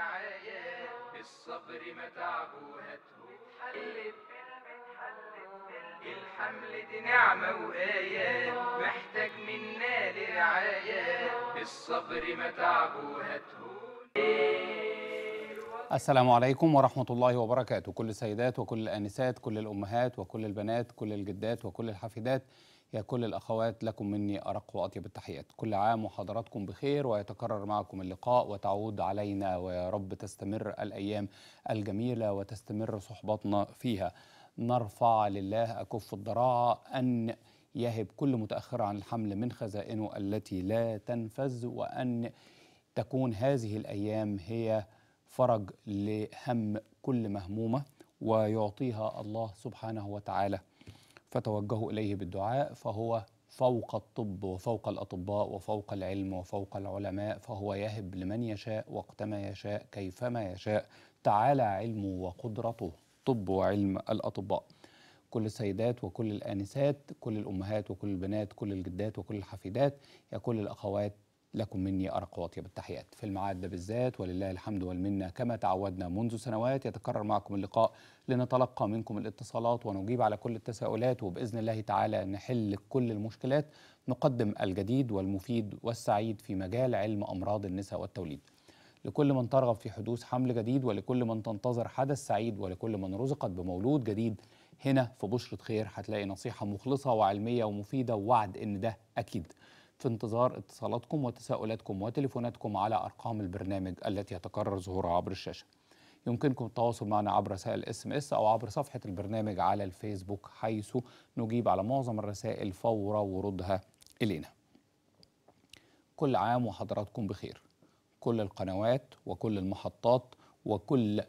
عايل الصبر ما هاتهو حلت الحمل دي نعمة وآية محتاج منا لرعاية الصبر ما هاتهو السلام عليكم ورحمة الله وبركاته كل السيدات وكل الآنسات كل الأمهات وكل البنات كل الجدات وكل الحفيدات يا كل الأخوات لكم مني أرق وأطيب التحيات كل عام وحضراتكم بخير ويتكرر معكم اللقاء وتعود علينا ويا رب تستمر الأيام الجميلة وتستمر صحبتنا فيها نرفع لله أكف الضراعة أن يهب كل متأخر عن الحمل من خزائنه التي لا تنفذ وأن تكون هذه الأيام هي فرج لهم كل مهمومة ويعطيها الله سبحانه وتعالى فتوجهوا إليه بالدعاء فهو فوق الطب وفوق الأطباء وفوق العلم وفوق العلماء فهو يهب لمن يشاء وقتما يشاء كيفما يشاء تعالى علمه وقدرته طب وعلم الأطباء كل السيدات وكل الآنسات كل الأمهات وكل البنات كل الجدات وكل الحفيدات يا كل الأخوات لكم مني أرق وأطيب التحيات في الميعاد ده بالذات ولله الحمد والمنة كما تعودنا منذ سنوات يتكرر معكم اللقاء لنتلقى منكم الاتصالات ونجيب على كل التساؤلات وبإذن الله تعالى نحل كل المشكلات نقدم الجديد والمفيد والسعيد في مجال علم أمراض النساء والتوليد لكل من ترغب في حدوث حمل جديد ولكل من تنتظر حدث سعيد ولكل من رزقت بمولود جديد هنا في بشرة خير هتلاقي نصيحة مخلصة وعلمية ومفيدة ووعد إن ده أكيد في انتظار اتصالاتكم وتساؤلاتكم وتليفوناتكم على أرقام البرنامج التي يتكرر ظهورها عبر الشاشة يمكنكم التواصل معنا عبر رسائل اس ام اس او عبر صفحه البرنامج على الفيسبوك حيث نجيب على معظم الرسائل فور وردها الينا. كل عام وحضراتكم بخير. كل القنوات وكل المحطات وكل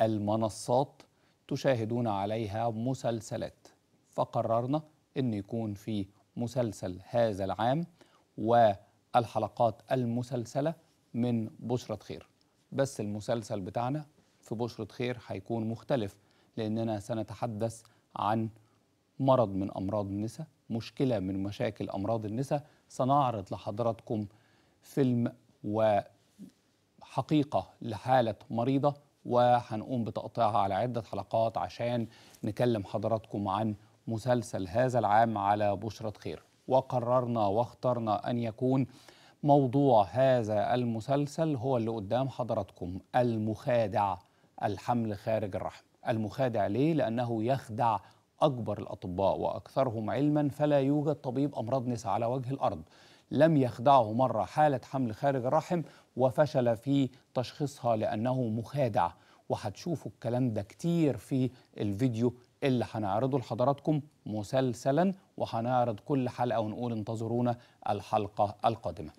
المنصات تشاهدون عليها مسلسلات فقررنا ان يكون في مسلسل هذا العام والحلقات المسلسلة من بشرة خير بس المسلسل بتاعنا في بشرة خير هيكون مختلف لأننا سنتحدث عن مرض من أمراض النساء مشكلة من مشاكل أمراض النساء سنعرض لحضراتكم فيلم وحقيقة لحالة مريضة وهنقوم بتقطيعها على عدة حلقات عشان نكلم حضراتكم عن مسلسل هذا العام على بشرة خير وقررنا واخترنا أن يكون موضوع هذا المسلسل هو اللي قدام حضراتكم المخادع الحمل خارج الرحم المخادع ليه؟ لأنه يخدع أكبر الأطباء وأكثرهم علما فلا يوجد طبيب أمراض نساء على وجه الأرض لم يخدعه مرة حالة حمل خارج الرحم وفشل في تشخيصها لأنه مخادع وهتشوفوا الكلام ده كتير في الفيديو اللي هنعرضه لحضراتكم مسلسلا وهنعرض كل حلقة ونقول انتظرونا الحلقة القادمة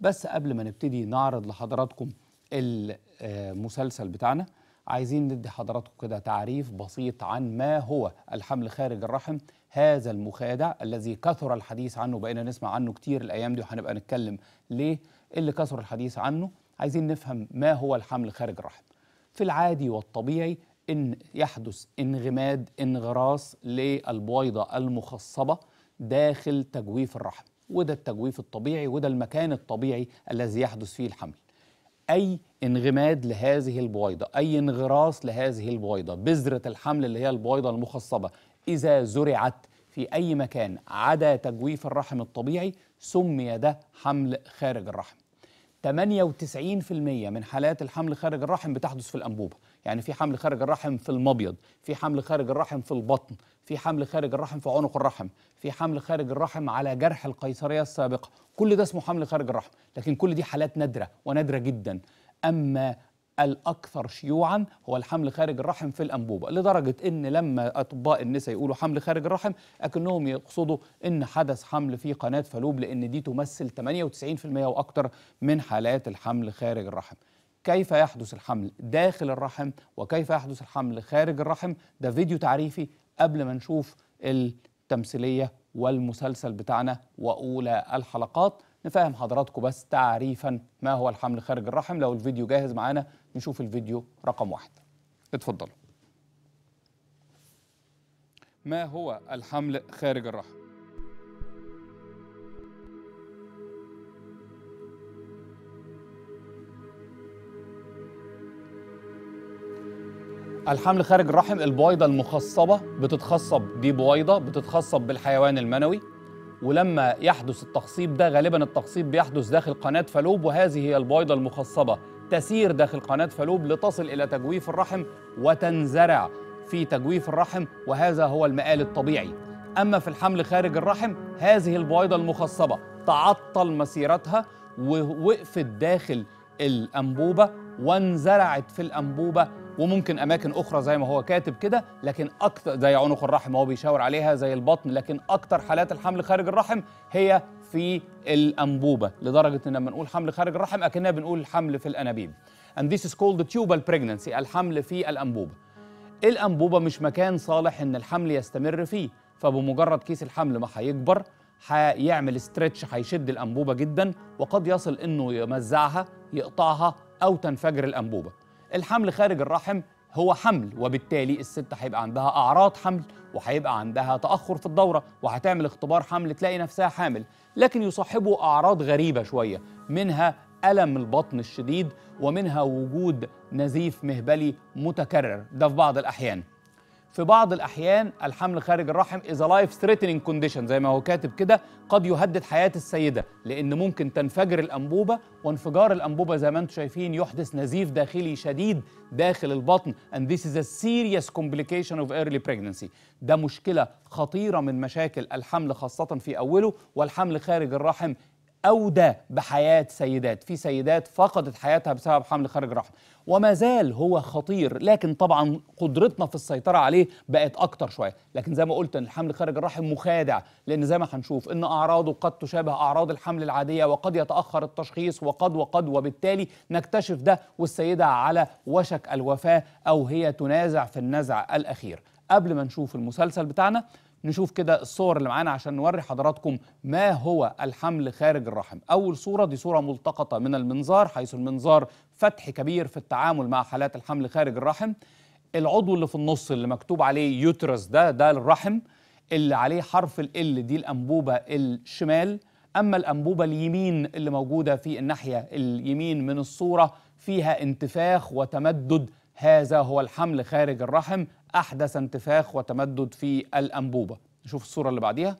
بس قبل ما نبتدي نعرض لحضراتكم المسلسل بتاعنا عايزين ندي حضراتكم كده تعريف بسيط عن ما هو الحمل خارج الرحم هذا المخادع الذي كثر الحديث عنه بقينا نسمع عنه كتير الايام دي وهنبقى نتكلم ليه اللي كثر الحديث عنه عايزين نفهم ما هو الحمل خارج الرحم في العادي والطبيعي إن يحدث انغماد انغراس للبويضة المخصبة داخل تجويف الرحم وده التجويف الطبيعي وده المكان الطبيعي الذي يحدث فيه الحمل أي انغماد لهذه البويضة أي انغراس لهذه البويضة بذرة الحمل اللي هي البويضة المخصبة إذا زرعت في أي مكان عدا تجويف الرحم الطبيعي سمي ده حمل خارج الرحم 98% من حالات الحمل خارج الرحم بتحدث في الأنبوبة يعني في حمل خارج الرحم في المبيض في حمل خارج الرحم في البطن في حمل خارج الرحم في عنق الرحم في حمل خارج الرحم على جرح القيصريه السابقه كل ده اسمه حمل خارج الرحم لكن كل دي حالات نادره ونادره جدا اما الأكثر شيوعا هو الحمل خارج الرحم في الأنبوبة لدرجة أن لما أطباء النساء يقولوا حمل خارج الرحم أكنهم يقصدوا أن حدث حمل في قناة فالوب لأن دي تمثل 98% وأكثر من حالات الحمل خارج الرحم كيف يحدث الحمل داخل الرحم وكيف يحدث الحمل خارج الرحم ده فيديو تعريفي قبل ما نشوف التمثيلية والمسلسل بتاعنا وأولى الحلقات نفهم حضراتكم بس تعريفا ما هو الحمل خارج الرحم لو الفيديو جاهز معانا نشوف الفيديو رقم واحد اتفضلوا ما هو الحمل خارج الرحم الحمل خارج الرحم البويضه المخصبه بتتخصب دي بويضه بتتخصب بالحيوان المنوي ولما يحدث التخصيب ده غالبا التخصيب بيحدث داخل قناه فالوب وهذه هي البويضه المخصبه تسير داخل قناه فالوب لتصل الى تجويف الرحم وتنزرع في تجويف الرحم وهذا هو المآل الطبيعي اما في الحمل خارج الرحم هذه البويضه المخصبه تعطل مسيرتها ووقفت داخل الانبوبه وانزرعت في الانبوبه وممكن اماكن اخرى زي ما هو كاتب كده لكن اكثر زي عنق الرحم هو بيشاور عليها زي البطن لكن اكثر حالات الحمل خارج الرحم هي في الانبوبه لدرجه ان لما نقول حمل خارج الرحم اكننا بنقول الحمل في الانابيب and this is called tubal pregnancy الحمل في الانبوبه الانبوبه مش مكان صالح ان الحمل يستمر فيه فبمجرد كيس الحمل ما هيكبر هيعمل ستريتش هيشد الانبوبه جدا وقد يصل انه يمزعها يقطعها او تنفجر الانبوبه الحمل خارج الرحم هو حمل وبالتالي الست هيبقى عندها اعراض حمل وهيبقى عندها تاخر في الدوره وهتعمل اختبار حمل تلاقي نفسها حامل لكن يصاحبه اعراض غريبه شويه منها الم البطن الشديد ومنها وجود نزيف مهبلي متكرر ده في بعض الاحيان في بعض الأحيان الحمل خارج الرحم is a life threatening condition زي ما هو كاتب كده قد يهدد حياة السيدة لأن ممكن تنفجر الأنبوبة وانفجار الأنبوبة زي ما أنتم شايفين يحدث نزيف داخلي شديد داخل البطن and this is a serious complication of early pregnancy ده مشكلة خطيرة من مشاكل الحمل خاصة في أوله والحمل خارج الرحم أودى بحياة سيدات في سيدات فقدت حياتها بسبب حمل خارج الرحم وما زال هو خطير لكن طبعا قدرتنا في السيطرة عليه بقت أكتر شوية لكن زي ما قلت أن الحمل خارج الرحم مخادع لأن زي ما هنشوف أن أعراضه قد تشابه أعراض الحمل العادية وقد يتأخر التشخيص وقد وقد وبالتالي نكتشف ده والسيدة على وشك الوفاة أو هي تنازع في النزع الأخير قبل ما نشوف المسلسل بتاعنا نشوف كده الصور اللي معانا عشان نوري حضراتكم ما هو الحمل خارج الرحم أول صورة دي صورة ملتقطة من المنظار حيث المنظار فتح كبير في التعامل مع حالات الحمل خارج الرحم العضو اللي في النص اللي مكتوب عليه يوترس ده ده الرحم اللي عليه حرف ال دي الأنبوبة الشمال أما الأنبوبة اليمين اللي موجودة في الناحية اليمين من الصورة فيها انتفاخ وتمدد هذا هو الحمل خارج الرحم أحدث انتفاخ وتمدد في الأنبوبة نشوف الصورة اللي بعديها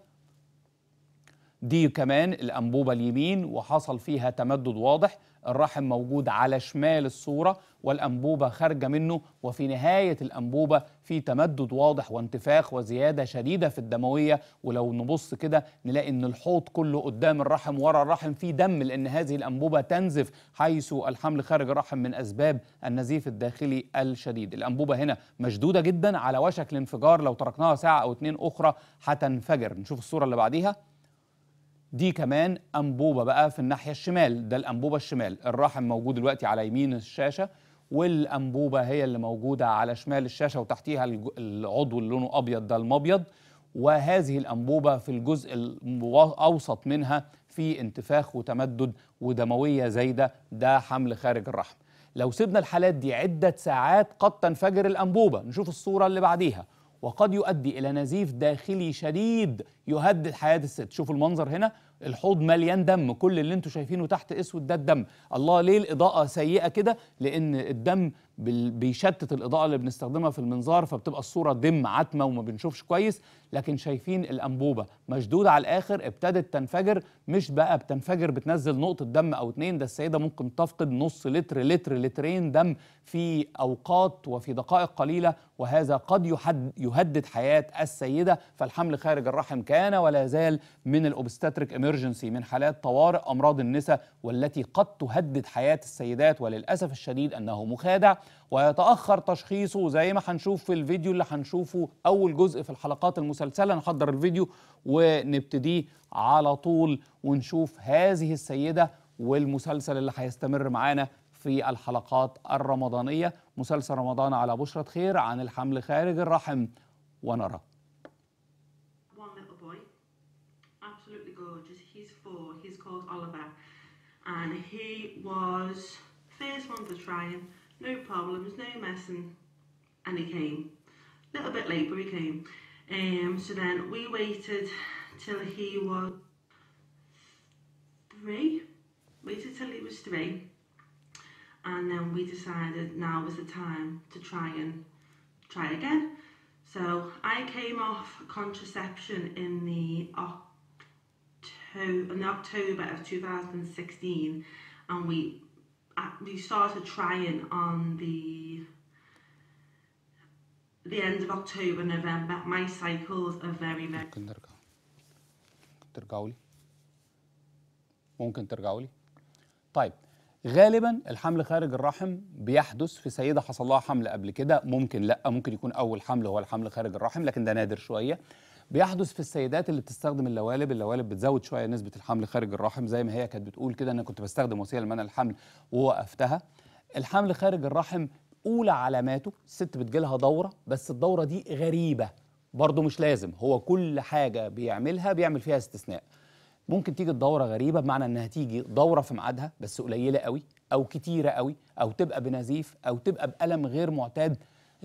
دي كمان الأنبوبة اليمين وحصل فيها تمدد واضح الرحم موجود على شمال الصورة والأنبوبة خارجة منه وفي نهاية الأنبوبة في تمدد واضح وانتفاخ وزيادة شديدة في الدموية ولو نبص كده نلاقي أن الحوض كله قدام الرحم ورا الرحم في دم لأن هذه الأنبوبة تنزف حيث الحمل خارج الرحم من أسباب النزيف الداخلي الشديد الأنبوبة هنا مشدودة جدا على وشك الانفجار لو تركناها ساعة أو اتنين أخرى هتنفجر نشوف الصورة اللي بعديها دي كمان انبوبه بقى في الناحيه الشمال ده الانبوبه الشمال الرحم موجود دلوقتي على يمين الشاشه والانبوبه هي اللي موجوده على شمال الشاشه وتحتيها العضو اللي لونه ابيض ده المبيض وهذه الانبوبه في الجزء الاوسط منها في انتفاخ وتمدد ودمويه زايده ده حمل خارج الرحم لو سيبنا الحالات دي عده ساعات قد تنفجر الانبوبه نشوف الصوره اللي بعديها وقد يؤدي إلى نزيف داخلي شديد يهدد حياة الست شوفوا المنظر هنا الحوض مليان دم كل اللي انتوا شايفينه تحت اسود ده الدم الله ليه الإضاءة سيئة كده لأن الدم بيشتت الاضاءه اللي بنستخدمها في المنظار فبتبقى الصوره دم عتمه وما بنشوفش كويس لكن شايفين الانبوبه مشدوده على الاخر ابتدت تنفجر مش بقى بتنفجر بتنزل نقطه دم او اتنين ده السيده ممكن تفقد نص لتر لتر لترين دم في اوقات وفي دقائق قليله وهذا قد يحد يهدد حياه السيده فالحمل خارج الرحم كان ولا زال من الاوبستاتريك امرجنسي من حالات طوارئ امراض النساء والتي قد تهدد حياه السيدات وللاسف الشديد انه مخادع ويتأخر تشخيصه زي ما هنشوف في الفيديو اللي هنشوفه أول جزء في الحلقات المسلسلة نحضر الفيديو ونبتديه على طول ونشوف هذه السيدة والمسلسل اللي هيستمر معانا في الحلقات الرمضانية مسلسل رمضان على بشرة خير عن الحمل خارج الرحم ونرى And he was first one to try him. no problems, no messing. And he came. A little bit late, but he came. Um, so then we waited till he was three. Waited till he was three. And then we decided now was the time to try and try again. So I came off contraception in the October, in October of 2016 and we we started trying on the the end of October, November. My cycles are very very. ممكن ترجع ترجعوا لي ممكن ترجعوا لي طيب غالبا الحمل خارج الرحم بيحدث في سيده حصل لها حمل قبل كده ممكن لا ممكن يكون اول حمل هو الحمل خارج الرحم لكن ده نادر شويه بيحدث في السيدات اللي بتستخدم اللوالب اللوالب بتزود شويه نسبه الحمل خارج الرحم زي ما هي كانت بتقول كده انا كنت بستخدم وسيله لمنع الحمل ووقفتها الحمل خارج الرحم اولى علاماته الست بتجيلها دوره بس الدوره دي غريبه برضه مش لازم هو كل حاجه بيعملها بيعمل فيها استثناء ممكن تيجي الدوره غريبه بمعنى انها تيجي دوره في ميعادها بس قليله قوي او كتيره قوي او تبقى بنزيف او تبقى بالم غير معتاد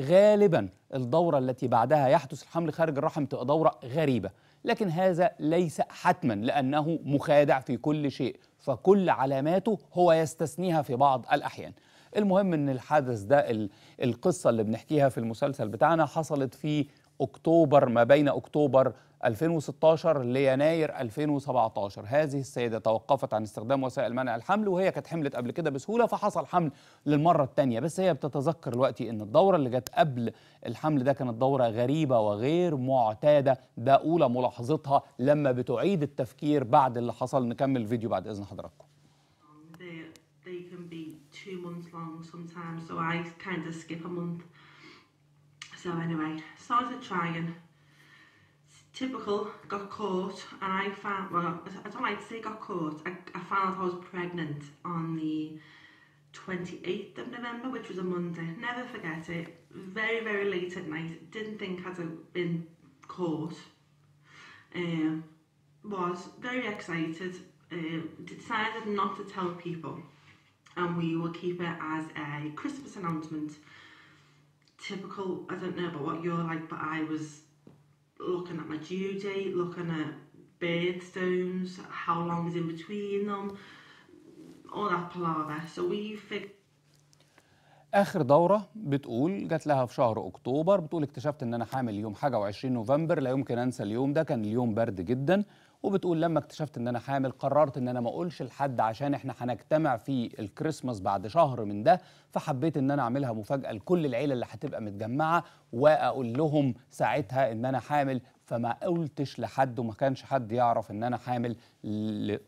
غالبا الدورة التي بعدها يحدث الحمل خارج الرحم تبقى دورة غريبة لكن هذا ليس حتما لأنه مخادع في كل شيء فكل علاماته هو يستثنيها في بعض الأحيان المهم ان الحدث ده القصه اللي بنحكيها في المسلسل بتاعنا حصلت في أكتوبر ما بين أكتوبر 2016 ليناير 2017 هذه السيدة توقفت عن استخدام وسائل منع الحمل وهي كانت حملت قبل كده بسهولة فحصل حمل للمرة الثانية بس هي بتتذكر دلوقتي ان الدورة اللي جت قبل الحمل ده كانت دورة غريبة وغير معتادة ده أولى ملاحظتها لما بتعيد التفكير بعد اللي حصل نكمل الفيديو بعد إذن حضراتكم They can be two months long sometimes, so I kind of skip a month. So anyway, started trying. It's typical, got caught, and I found, well, I don't like to say got caught, I, I found out I was pregnant on the 28th of November, which was a Monday. Never forget it. Very, very late at night. Didn't think I'd been caught. Um, was very excited. Uh, decided not to tell people. And we will keep it as a Christmas announcement typical, I don't know about what you're like, but I was looking at my due date, looking at birthstones, how long is in between them, all that palaver. So we figured اخر دوره بتقول جات لها في شهر اكتوبر بتقول اكتشفت ان انا حامل يوم حاجه و20 نوفمبر لا يمكن انسى اليوم ده كان اليوم برد جدا وبتقول لما اكتشفت ان انا حامل قررت ان انا ما اقولش لحد عشان احنا هنجتمع في الكريسماس بعد شهر من ده فحبيت ان انا اعملها مفاجاه لكل العيله اللي هتبقى متجمعه واقول لهم ساعتها ان انا حامل فما قلتش لحد وما كانش حد يعرف ان انا حامل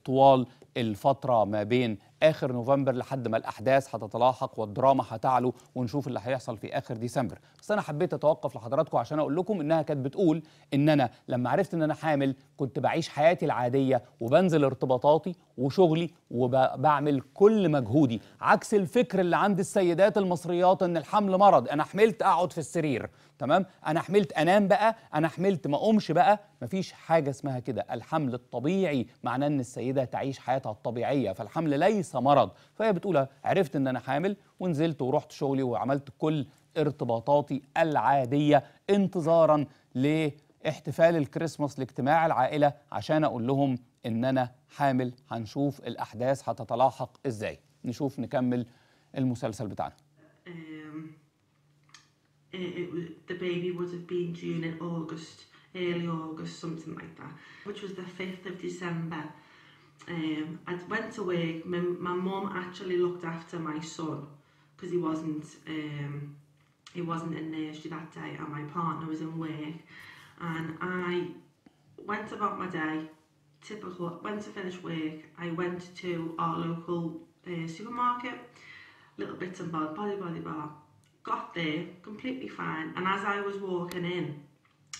طوال الفتره ما بين اخر نوفمبر لحد ما الاحداث هتتلاحق والدراما هتعلو ونشوف اللي هيحصل في اخر ديسمبر بس انا حبيت اتوقف لحضراتكم عشان اقول لكم انها كانت بتقول ان انا لما عرفت ان انا حامل كنت بعيش حياتي العاديه وبنزل ارتباطاتي وشغلي وبعمل كل مجهودي عكس الفكر اللي عند السيدات المصريات ان الحمل مرض انا حملت اقعد في السرير تمام انا حملت انام بقى انا حملت ما اقومش بقى مفيش حاجه اسمها كده الحمل الطبيعي معناه ان السيده تعيش حياتها الطبيعيه فالحمل ليس ليس مرض فهي بتقول عرفت ان انا حامل ونزلت ورحت شغلي وعملت كل ارتباطاتي العاديه انتظارا لاحتفال الكريسماس لاجتماع العائله عشان اقول لهم ان انا حامل هنشوف الاحداث هتتلاحق ازاي نشوف نكمل المسلسل بتاعنا um, uh, the baby would have been June and August, early August, something like that, which was the 5th of December. Um, I went to work. My mum actually looked after my son because he wasn't um, he wasn't in nursery that day, and my partner was in work. And I went about my day. Typical. Went to finish work. I went to our local uh, supermarket. Little bits and bobs, body, body, bar. Got there completely fine. And as I was walking in,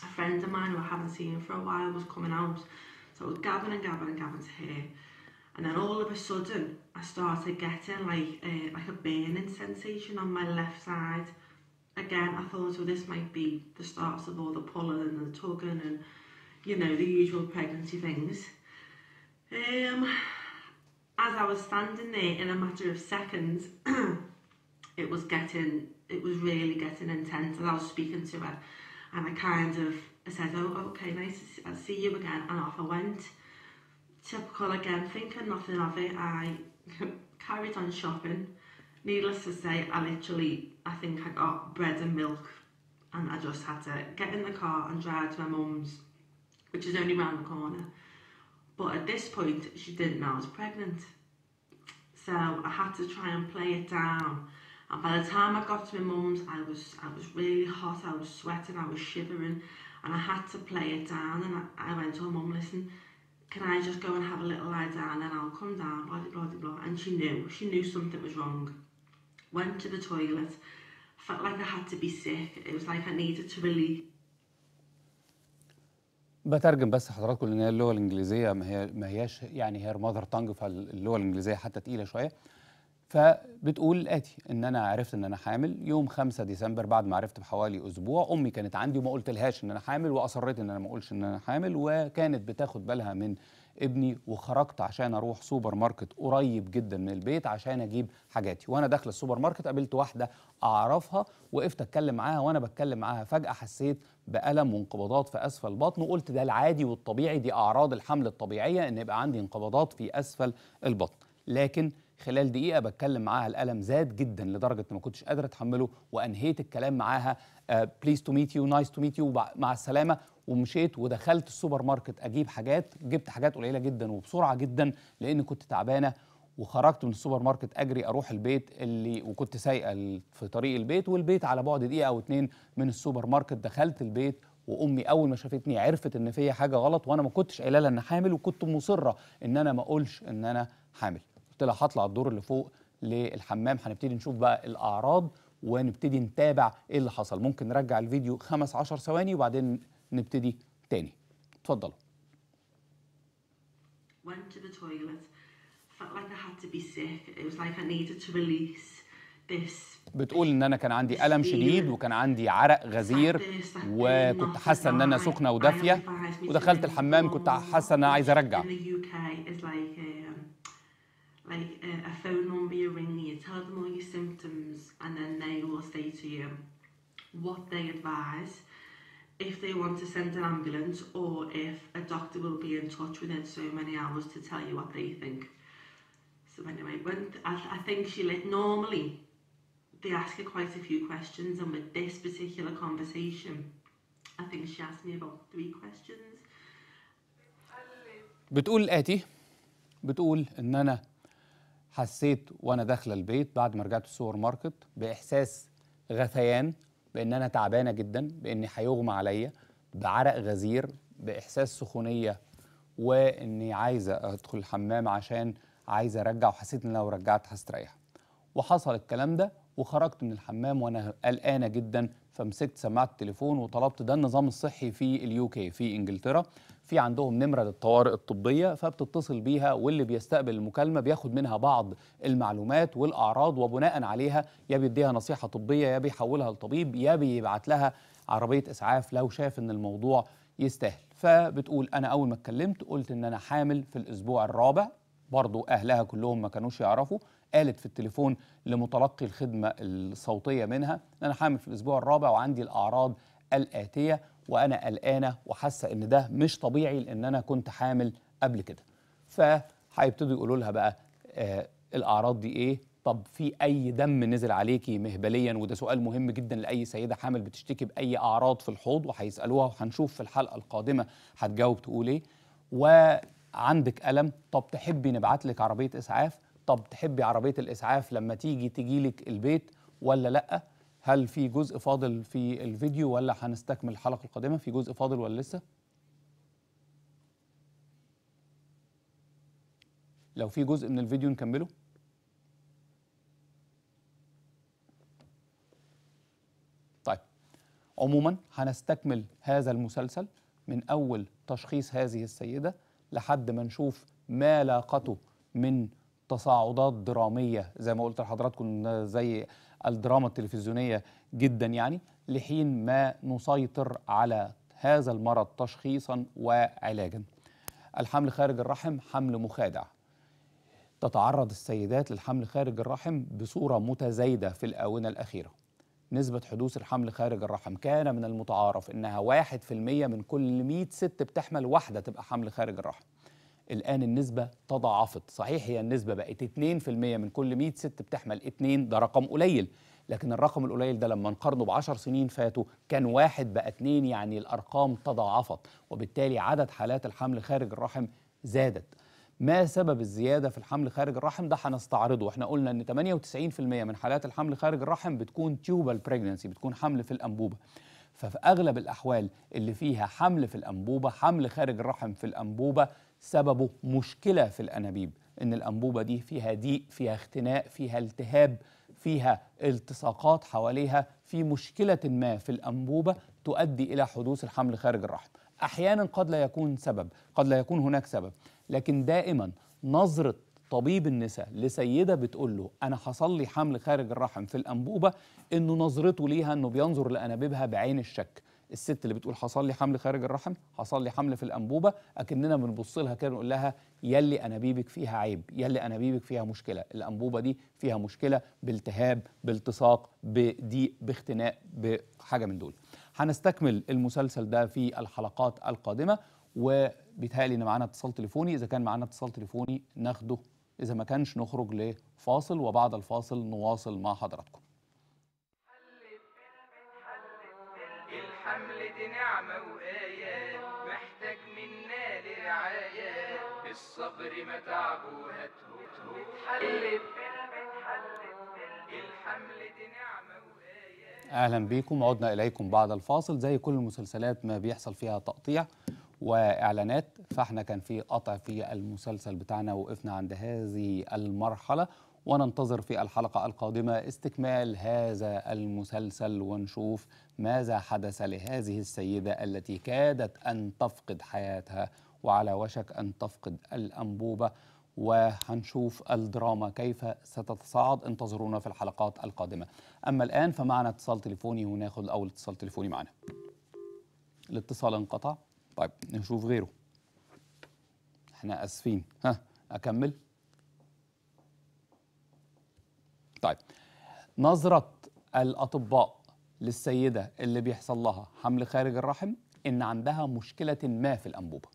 a friend of mine who I haven't seen for a while was coming out so I was gabbing and gabbing and gabbing to her. And then all of a sudden, I started getting like a, like a burning sensation on my left side. Again, I thought, well, this might be the starts of all the pulling and the tugging and, you know, the usual pregnancy things. Um, as I was standing there in a matter of seconds, it was getting, it was really getting intense. And I was speaking to her and I kind of I said, oh, okay, nice, I'll see you again, and off I went. Typical again, thinking nothing of it, I carried on shopping. Needless to say, I literally, I think I got bread and milk, and I just had to get in the car and drive to my mum's, which is only round the corner. But at this point, she didn't know I was pregnant. So I had to try and play it down And by the time I got to my mum's, I was I was really hot, I was sweating, I was shivering, and I had to play it down. And I, I went to her mum, listen, can I just go and have a little lie down and I'll come down, blah, blah, blah, blah. And she knew, she knew something was wrong. Went to the toilet, felt like I had to be sick. It was like I needed to really بترجم بس حضراتكم لان هي اللغه الانجليزيه ما هي ما هياش يعني هي ماذر تانج فاللغه الانجليزيه حتى تقيله شويه فبتقول الاتي ان انا عرفت ان انا حامل يوم 5 ديسمبر بعد ما عرفت بحوالي اسبوع امي كانت عندي وما قلت لهاش ان انا حامل واصريت ان انا ما اقولش ان انا حامل وكانت بتاخد بالها من ابني وخرجت عشان اروح سوبر ماركت قريب جدا من البيت عشان اجيب حاجاتي وانا داخله السوبر ماركت قابلت واحده اعرفها وقفت اتكلم معاها وانا بتكلم معاها فجاه حسيت بالم وانقباضات في اسفل البطن وقلت ده العادي والطبيعي دي اعراض الحمل الطبيعيه ان يبقى عندي انقباضات في اسفل البطن لكن خلال دقيقه بتكلم معاها الالم زاد جدا لدرجه ان ما كنتش قادر اتحمله وانهيت الكلام معاها بليز تو ميت يو نايس تو ميت يو مع السلامه ومشيت ودخلت السوبر ماركت اجيب حاجات جبت حاجات قليله جدا وبسرعه جدا لان كنت تعبانه وخرجت من السوبر ماركت اجري اروح البيت اللي وكنت سايقه في طريق البيت والبيت على بعد دقيقه او اتنين من السوبر ماركت دخلت البيت وامي اول ما شافتني عرفت ان في حاجه غلط وانا ما كنتش قايله لها ان حامل وكنت مصره ان انا ما اقولش ان انا حامل طلع هطلع الدور اللي فوق للحمام هنبتدي نشوف بقى الاعراض ونبتدي نتابع ايه اللي حصل ممكن نرجع الفيديو خمس عشر ثواني وبعدين نبتدي تاني اتفضلوا went to the toilet felt like I had to be sick it was like I needed to release this بتقول ان انا كان عندي الم شديد وكان عندي عرق غزير وكنت حاسه ان انا سخنه ودافيه ودخلت الحمام كنت حاسه ان انا عايزه ارجع like a, a phone number you ring, you tell them all your symptoms, and then they will say to you what they advise, if they want to send an ambulance, or if a doctor will be in touch within so many hours to tell you what they think. So anyway, when I, th I think she normally they ask her quite a few questions, and with this particular conversation, I think she asked me about three questions. بتقول آتي بتقول إن أنا حسيت وانا داخله البيت بعد ما رجعت السوبر ماركت باحساس غثيان بان انا تعبانه جدا بان هيغمى عليا بعرق غزير باحساس سخونيه واني عايزه ادخل الحمام عشان عايزه ارجع وحسيت ان لو رجعت هستريح وحصل الكلام ده وخرجت من الحمام وانا قلقانه جدا فمسكت سماعه التليفون وطلبت ده النظام الصحي في اليو كي في انجلترا في عندهم نمره للطوارئ الطبيه فبتتصل بيها واللي بيستقبل المكالمه بياخد منها بعض المعلومات والاعراض وبناء عليها يا بيديها نصيحه طبيه يا بيحولها لطبيب يا بيبعت لها عربيه اسعاف لو شاف ان الموضوع يستاهل فبتقول انا اول ما اتكلمت قلت ان انا حامل في الاسبوع الرابع برضو اهلها كلهم ما كانوش يعرفوا قالت في التليفون لمتلقي الخدمه الصوتيه منها انا حامل في الاسبوع الرابع وعندي الاعراض الاتيه وانا قلقانه وحاسه ان ده مش طبيعي لان انا كنت حامل قبل كده فهيبتدوا يقولوا لها بقى آه الاعراض دي ايه طب في اي دم نزل عليكي مهبليا وده سؤال مهم جدا لاي سيده حامل بتشتكي باي اعراض في الحوض وهيسالوها وهنشوف في الحلقه القادمه هتجاوب تقول ايه وعندك الم طب تحبي نبعت لك عربيه اسعاف طب تحبي عربيه الاسعاف لما تيجي تجيلك البيت ولا لا هل في جزء فاضل في الفيديو ولا هنستكمل الحلقه القادمه في جزء فاضل ولا لسه لو في جزء من الفيديو نكمله طيب عموما هنستكمل هذا المسلسل من اول تشخيص هذه السيده لحد ما نشوف ما لاقته من تصاعدات دراميه زي ما قلت لحضراتكم زي الدراما التلفزيونية جدا يعني لحين ما نسيطر على هذا المرض تشخيصا وعلاجا الحمل خارج الرحم حمل مخادع تتعرض السيدات للحمل خارج الرحم بصورة متزايدة في الآونة الأخيرة نسبة حدوث الحمل خارج الرحم كان من المتعارف إنها 1% من كل 100 ست بتحمل واحدة تبقى حمل خارج الرحم الآن النسبة تضاعفت صحيح هي النسبة بقت 2% من كل 100 ست بتحمل 2 ده رقم قليل لكن الرقم القليل ده لما نقارنه بعشر 10 سنين فاتوا كان واحد بقى اتنين يعني الأرقام تضاعفت وبالتالي عدد حالات الحمل خارج الرحم زادت ما سبب الزيادة في الحمل خارج الرحم ده هنستعرضه احنا قلنا ان 98% من حالات الحمل خارج الرحم بتكون تيوبال بريجنسي بتكون حمل في الأنبوبة ففي أغلب الأحوال اللي فيها حمل في الأنبوبة حمل خارج الرحم في الأنبوبة سببه مشكلة في الأنابيب إن الأنبوبة دي فيها ضيق فيها اختناق فيها التهاب فيها التصاقات حواليها في مشكلة ما في الأنبوبة تؤدي إلى حدوث الحمل خارج الرحم أحيانا قد لا يكون سبب قد لا يكون هناك سبب لكن دائما نظرة طبيب النساء لسيده بتقول له انا حصل لي حمل خارج الرحم في الانبوبه انه نظرته ليها انه بينظر لانابيبها بعين الشك الست اللي بتقول حصل لي حمل خارج الرحم حصل لي حمل في الانبوبه اكننا بنبص لها كده نقول لها يلي انابيبك فيها عيب يلي انابيبك فيها مشكله الانبوبه دي فيها مشكله بالتهاب بالتصاق بضيق باختناق بحاجه من دول هنستكمل المسلسل ده في الحلقات القادمه وبيتهيألي ان معانا اتصال تليفوني اذا كان معانا اتصال تليفوني ناخده اذا ما كانش نخرج لفاصل وبعد الفاصل نواصل مع حضراتكم الصبر متعب نعمة أهلا بيكم عدنا إليكم بعد الفاصل زي كل المسلسلات ما بيحصل فيها تقطيع واعلانات فاحنا كان في قطع في المسلسل بتاعنا وقفنا عند هذه المرحله وننتظر في الحلقه القادمه استكمال هذا المسلسل ونشوف ماذا حدث لهذه السيده التي كادت ان تفقد حياتها وعلى وشك أن تفقد الأنبوبة وهنشوف الدراما كيف ستتصاعد انتظرونا في الحلقات القادمة أما الآن فمعنا اتصال تليفوني وناخد أول اتصال تليفوني معنا الاتصال انقطع طيب نشوف غيره احنا اسفين ها اكمل طيب نظرة الأطباء للسيدة اللي بيحصل لها حمل خارج الرحم إن عندها مشكلة ما في الأنبوبة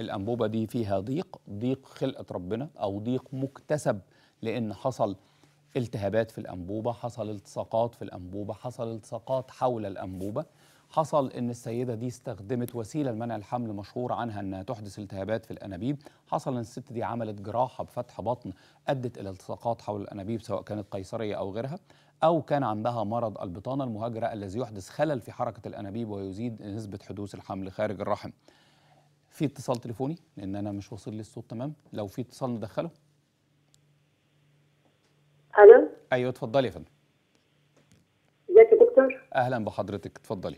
الانبوبه دي فيها ضيق ضيق خلقه ربنا او ضيق مكتسب لان حصل التهابات في الانبوبه حصل التصاقات في الانبوبه حصل التصاقات حول الانبوبه حصل ان السيده دي استخدمت وسيله لمنع الحمل مشهور عنها انها تحدث التهابات في الانابيب حصل ان الست دي عملت جراحه بفتح بطن ادت الى التصاقات حول الانابيب سواء كانت قيصريه او غيرها او كان عندها مرض البطانه المهاجره الذي يحدث خلل في حركه الانابيب ويزيد نسبه حدوث الحمل خارج الرحم في اتصال تليفوني لان انا مش واصل لي الصوت تمام لو في اتصال ندخله الو ايوه اتفضلي يا فندم ازيك يا دكتور اهلا بحضرتك اتفضلي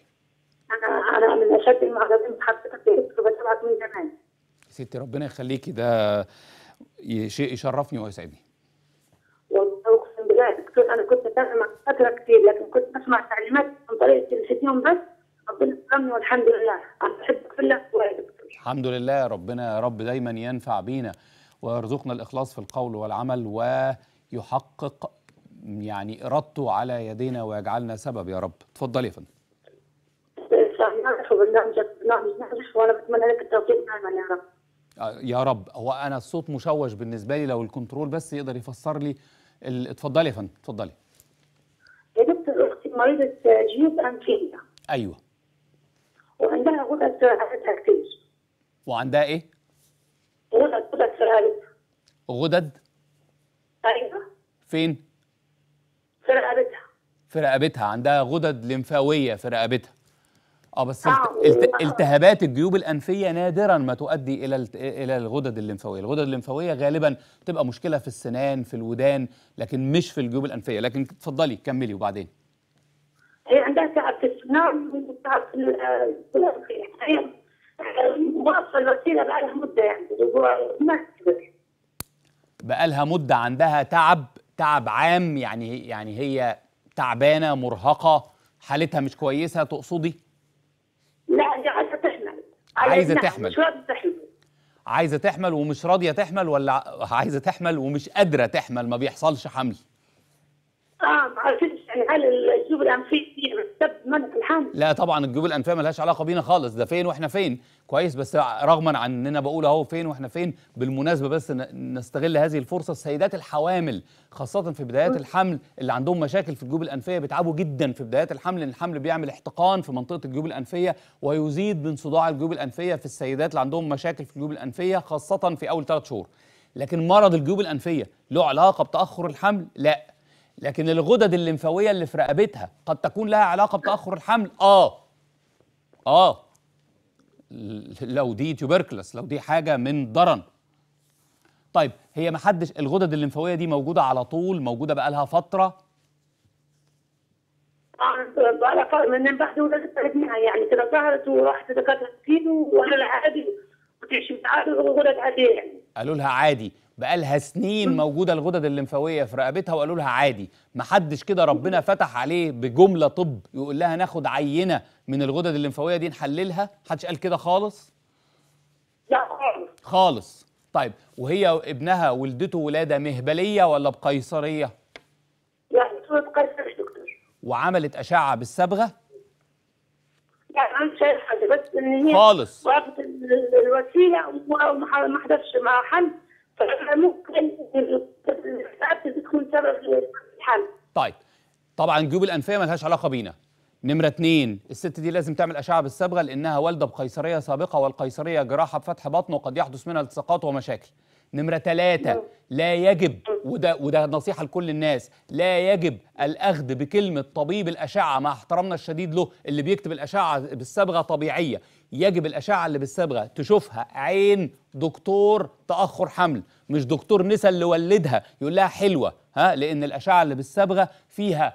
انا انا من اشد المعجبين بحضرتك دكتور بتابعك من زمان يا ستي ربنا يخليكي ده شيء يشرفني ويسعدني والله اقسم بالله دكتور انا كنت بسمع فتره كتير لكن كنت بسمع تعليمات عن طريق التلفزيون بس ربنا كرمني والحمد لله انا بحبك في الله الحمد لله ربنا يا رب دايما ينفع بينا ويرزقنا الإخلاص في القول والعمل ويحقق يعني إرادته على يدينا ويجعلنا سبب يا رب اتفضل يا فندم وانا بتمنى لك التوفيق دايما يا رب آه، يا رب هو انا الصوت مشوش بالنسبه لي لو الكنترول بس يقدر يفسر لي اتفضلي يا فندم اتفضلي يا دكتور اختي مريضه جيوب انفيليا ايوه وعندها غدد حالتها كتير وعندها ايه؟ غدد غدد في رقبتها غدد؟ ايوه فين؟ في رقبتها في رقبتها عندها غدد لمفاويه في رقبتها اه بس آه. الت... التهابات الجيوب الانفيه نادرا ما تؤدي الى الت... الى الغدد الليمفاويه، الغدد الليمفاويه غالبا تبقى مشكله في السنان في الودان لكن مش في الجيوب الانفيه، لكن اتفضلي كملي وبعدين. هي عندها تعب في السنان وتعب آه، في الانفيه يعني بقى لها يعني. مده عندها تعب تعب عام يعني يعني هي تعبانه مرهقه حالتها مش كويسه تقصدي؟ لا دي عايزه تحمل عايزه تحمل مش راضيه تحمل عايزه تحمل ومش راضيه تحمل ولا عايزه تحمل ومش قادره تحمل ما بيحصلش حمل اه ما عرفتش يعني هل الجيوب الانفيه لا طبعا الجيوب الانفيه ملهاش علاقه بينا خالص ده فين واحنا فين كويس بس رغما عن اننا بقول اهو فين واحنا فين بالمناسبه بس نستغل هذه الفرصه السيدات الحوامل خاصه في بدايات الحمل اللي عندهم مشاكل في الجيوب الانفيه بيتعبوا جدا في بدايات الحمل لان الحمل بيعمل احتقان في منطقه الجيوب الانفيه ويزيد من صداع الجيوب الانفيه في السيدات اللي عندهم مشاكل في الجيوب الانفيه خاصه في اول ثلاث شهور لكن مرض الجيوب الانفيه له علاقه بتاخر الحمل لا لكن الغدد الليمفاويه اللي في رقبتها قد تكون لها علاقه بتاخر الحمل اه اه لو دي تيوبركلس لو دي حاجه من درن طيب هي ما حدش الغدد الليمفاويه دي موجوده على طول موجوده بقى لها فتره آه، بقى لها فتره من بعد ولادة ابنها يعني كده ظهرت وراحت دكاتره كيلو وانا العادي كنت عشت عادي وغدد عاديه يعني قالوا لها عادي بقالها سنين موجوده الغدد الليمفاويه في رقبتها وقالوا لها عادي ما حدش كده ربنا فتح عليه بجمله طب يقول لها ناخد عينه من الغدد الليمفاويه دي نحللها حدش قال كده خالص لا خالص خالص طيب وهي ابنها ولدته ولاده مهبليه ولا بقيصريه لا بقيصريه دكتور وعملت اشعه بالصبغه لا انا مش عارف حاجه بس ان هي خالص وقفت الوسيله وما حدثش مع حد ممكن تكون سبب الحمل طيب طبعا جيوب الانفيه ما لهاش علاقه بينا نمرة اثنين الست دي لازم تعمل أشعة بالصبغة لأنها والدة بقيصرية سابقة والقيصرية جراحة بفتح بطن وقد يحدث منها التصاقات ومشاكل نمرة ثلاثة نعم. لا يجب وده وده نصيحة لكل الناس لا يجب الأخذ بكلمة طبيب الأشعة مع احترامنا الشديد له اللي بيكتب الأشعة بالصبغة طبيعية يجب الأشعة اللي بالصبغة تشوفها عين دكتور تأخر حمل مش دكتور نسا اللي ولدها يقول لها حلوة ها لأن الأشعة اللي بالصبغة فيها